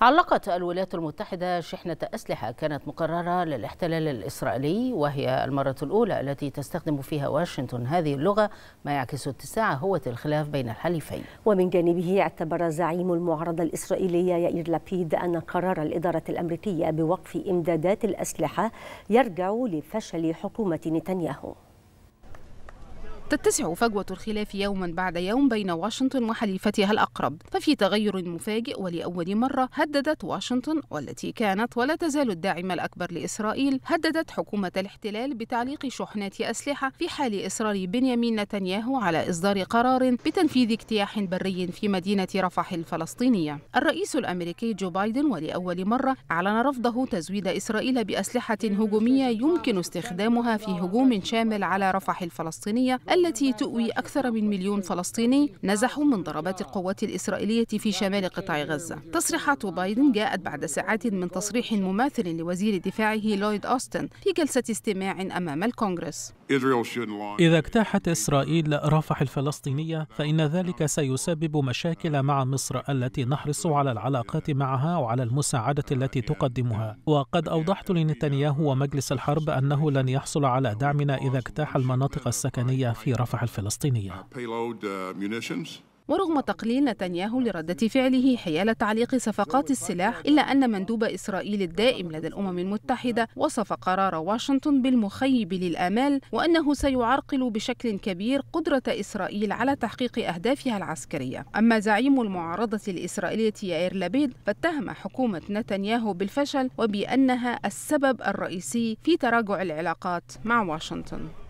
علقت الولايات المتحدة شحنة أسلحة كانت مقررة للاحتلال الإسرائيلي وهي المرة الأولى التي تستخدم فيها واشنطن هذه اللغة ما يعكس اتساع هوة الخلاف بين الحليفين ومن جانبه اعتبر زعيم المعارضة الإسرائيلية يائير لابيد أن قرار الإدارة الأمريكية بوقف إمدادات الأسلحة يرجع لفشل حكومة نتنياهو تتسع فجوة الخلاف يوما بعد يوم بين واشنطن وحليفتها الأقرب ففي تغير مفاجئ ولأول مرة هددت واشنطن والتي كانت ولا تزال الداعم الأكبر لإسرائيل هددت حكومة الاحتلال بتعليق شحنات أسلحة في حال إصرار بنيامين نتنياهو على إصدار قرار بتنفيذ اجتياح بري في مدينة رفح الفلسطينية الرئيس الأمريكي جو بايدن ولأول مرة أعلن رفضه تزويد إسرائيل بأسلحة هجومية يمكن استخدامها في هجوم شامل على رفح الفلسطينية التي تؤوي أكثر من مليون فلسطيني نزحوا من ضربات القوات الإسرائيلية في شمال قطاع غزة تصريحات بايدن جاءت بعد ساعات من تصريح مماثل لوزير دفاعه لويد أوستن في جلسة استماع أمام الكونغرس إذا اجتاحت إسرائيل رفح الفلسطينية فإن ذلك سيسبب مشاكل مع مصر التي نحرص على العلاقات معها وعلى المساعدة التي تقدمها وقد أوضحت لنتنياهو ومجلس الحرب أنه لن يحصل على دعمنا إذا اجتاح المناطق السكنية في رفح الفلسطينية uh, ورغم تقليل نتنياهو لردة فعله حيال تعليق صفقات السلاح إلا أن مندوب إسرائيل الدائم لدى الأمم المتحدة وصف قرار واشنطن بالمخيب للآمال وأنه سيعرقل بشكل كبير قدرة إسرائيل على تحقيق أهدافها العسكرية أما زعيم المعارضة الإسرائيلية يائر لبيد فاتهم حكومة نتنياهو بالفشل وبأنها السبب الرئيسي في تراجع العلاقات مع واشنطن